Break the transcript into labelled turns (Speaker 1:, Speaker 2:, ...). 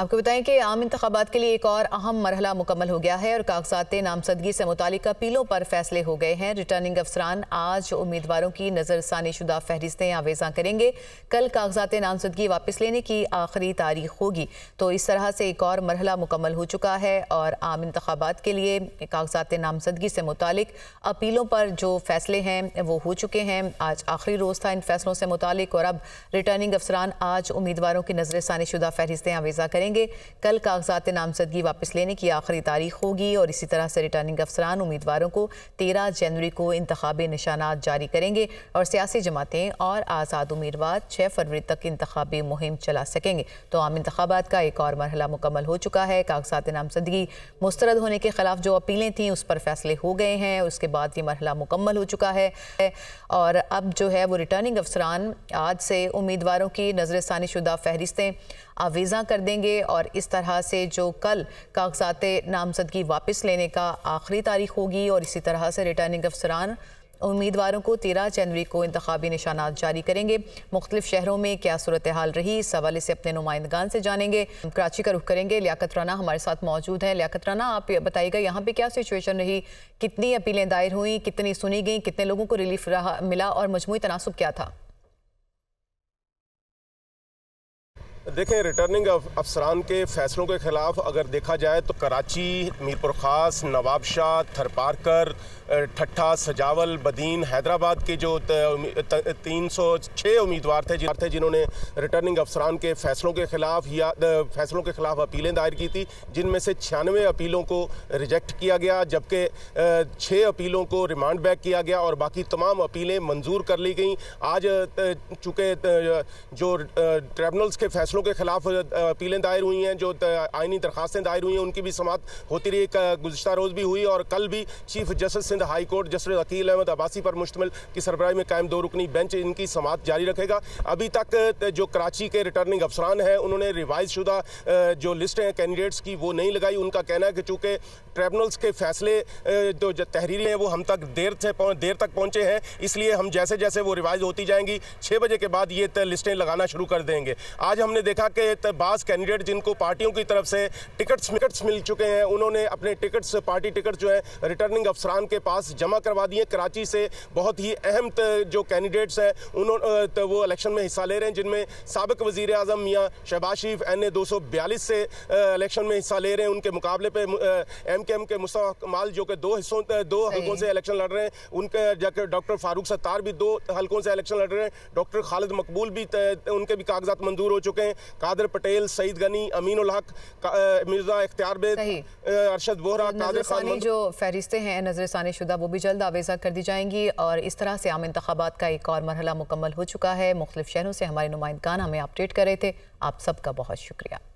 Speaker 1: आपको बताएं कि आम इंतबात के लिए एक और अहम मरहला मुकम्मल हो गया है और कागजात नामजदगी से मुतल अपीलों पर फैसले हो गए हैं रिटर्निंग अफसरान आज उम्मीदवारों की नज़रसानी शुदा फहरिस्तें आवेजा करेंगे कल कागजात नामजदगी वापस लेने की आखिरी तारीख होगी तो इस तरह से एक और मरहला मुकम्मल हो चुका है और आम इंतबात के लिए कागजात नामजदगी से मुतल अपीलों पर जो फैसले हैं वो हो चुके हैं आज आखिरी रोज़ था इन फैसलों से मुतल और अब रिटर्निंग अफसरान आज उम्मीदवारों की नज़रसानी शुदा फहरिस्तें आवेजा करेंगे करेंगे कल कागजात नामजदगी वापस लेने की आखिरी तारीख होगी और इसी तरह से रिटर्निंग अफसरान उम्मीदवारों को तेरह जनवरी को इंतबी निशानात जारी करेंगे और सियासी जमातें और आज़ाद उम्मीदवार छः फरवरी तक इंतबी मुहिम चला सकेंगे तो आम इंतबात का एक और मरहला मुकम्मल हो चुका है कागजात नामजदगी मुस्रद होने के खिलाफ जो अपीलें थीं उस पर फैसले हो गए हैं उसके बाद ये मरहला मुकम्मल हो चुका है और अब जो है वो रिटर्निंग अफसरान आज से उम्मीदवारों की नजर शुदा फहरिस्तें आवीज़ा कर देंगे होंगे और इस तरह से जो कल कागजात नामजदगी वापस लेने का आखिरी तारीख होगी और इसी तरह से रिटर्निंग अफसरान उम्मीदवारों को तेरह जनवरी को इंतबी निशानात जारी करेंगे मुख्तलिफ शहरों में क्या सूरत हाल रही इस हवाले से अपने नुमाइंदगान से जानेंगे कराची का रुख करेंगे लियाकत राना हमारे साथ मौजूद हैं लियाकत राना आप बताइएगा यहाँ पर क्या सिचुएशन रही कितनी अपीलें दायर हुई कितनी सुनी गई कितने लोगों को रिलीफ रहा मिला और मजमू तनासब क्या था
Speaker 2: देखें रिटर्निंग अफसरान के फैसलों के ख़िलाफ़ अगर देखा जाए तो कराची मीरपुर ख़ास नवाबशाह थरपारकर ठट्ठा सजावल बदीन हैदराबाद के जो तीन सौ छः उम्मीदवार थे जिन थे जिन्होंने रिटर्निंग अफसरान के फैसलों के ख़िलाफ़ या फैसलों के ख़िलाफ़ अपीलें दायर की थी जिनमें से छियानवे अपीलों को रिजेक्ट किया गया जबकि छः अपीलों को रिमांड बैक किया गया और बाकी तमाम अपीलें मंजूर कर ली गई आज चूँकि जो ट्रिब्यूनल्स के फैसले फैसलों के खिलाफ अपीलें दायर हुई हैं जो आइनी दरखास्तें दायर हुई हैं उनकी भी समाप्त होती रही गुजशत रोज़ भी हुई और कल भी chief justice Sindh high court justice Aqeel Ahmed Abbasi पर मुश्तमिल की सरबराही में कायम दो रुकनी बेंच इनकी समात जारी रखेगा अभी तक जो कराची के रिटर्निंग अफसरान हैं उन्होंने रिवाइज शुदा जो लिस्ट हैं कैंडिडेट्स की वो नहीं लगाई उनका कहना है कि चूंकि ट्रिब्यूनल्स के फैसले जो तहरीरी हैं वो हम तक देर से देर तक पहुँचे हैं इसलिए हम जैसे जैसे वो रिवाइज होती जाएंगी छः बजे के बाद ये लिस्टें लगाना शुरू कर देंगे आज हमने हमने देखा कि बास कैंडिडेट जिनको पार्टियों की तरफ से टिकट्स टिकट्स मिल चुके हैं उन्होंने अपने टिकट्स पार्टी टिकट जो है रिटर्निंग अफसरान के पास जमा करवा दिए कराची से बहुत ही अहम जो कैंडिडेट्स हैं उन्होंने तो वो इलेक्शन में हिस्सा ले रहे हैं जिनमें सबक वजी अजम मियाँ शहबाज शरीफ एन ए दो सौ बयालीस से इलेक्शन में हिस्सा ले रहे हैं उनके मुकाबले पर एम के एम के मुस्तमाल जो कि दो हिस्सों दो हल्कों से इलेक्शन लड़ रहे हैं उनके डॉक्टर फारूक सत्तार भी दो हल्कों से इलेक्शन लड़ रहे हैं डॉक्टर खालिद मकबूल भी उनके भी कागजात मंजूर हो चुके हैं हैं कादर पटेल सईद गनी अमीनुल हक मिर्जा इख्तियार अरशद बोहरा कादर खानी जो
Speaker 1: फहरिस्तें हैं नजर सानी शुदा वो भी जल्द आवेजा कर दी जाएंगी और इस तरह से आम इंतबात का एक और मरहला मुकम्मल हो चुका है मुख्तफ शहरों से हमारे नुमाइंदान हमें अपडेट कर रहे थे आप सबका बहुत शुक्रिया